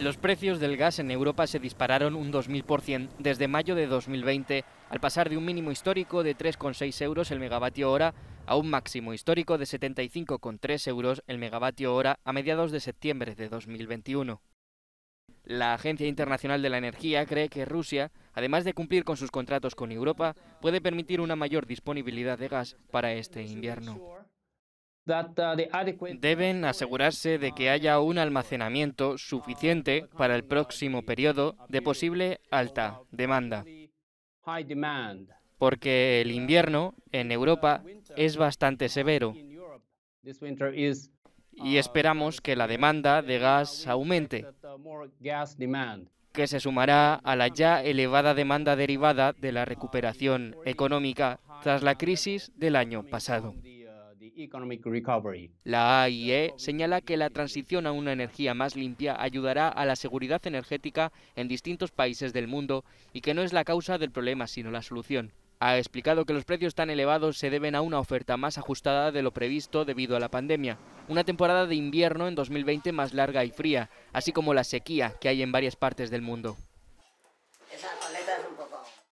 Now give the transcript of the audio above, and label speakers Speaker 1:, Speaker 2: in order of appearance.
Speaker 1: Los precios del gas en Europa se dispararon un 2000% desde mayo de 2020, al pasar de un mínimo histórico de 3,6 euros el megavatio hora a un máximo histórico de 75,3 euros el megavatio hora a mediados de septiembre de 2021. La Agencia Internacional de la Energía cree que Rusia, además de cumplir con sus contratos con Europa, puede permitir una mayor disponibilidad de gas para este invierno. Deben asegurarse de que haya un almacenamiento suficiente para el próximo periodo de posible alta demanda, porque el invierno en Europa es bastante severo y uh, esperamos que la demanda de gas aumente, uh, que se sumará a la ya elevada demanda derivada de la recuperación económica tras la crisis del año pasado. La AIE señala que la transición a una energía más limpia ayudará a la seguridad energética en distintos países del mundo y que no es la causa del problema sino la solución. Ha explicado que los precios tan elevados se deben a una oferta más ajustada de lo previsto debido a la pandemia, una temporada de invierno en 2020 más larga y fría, así como la sequía que hay en varias partes del mundo.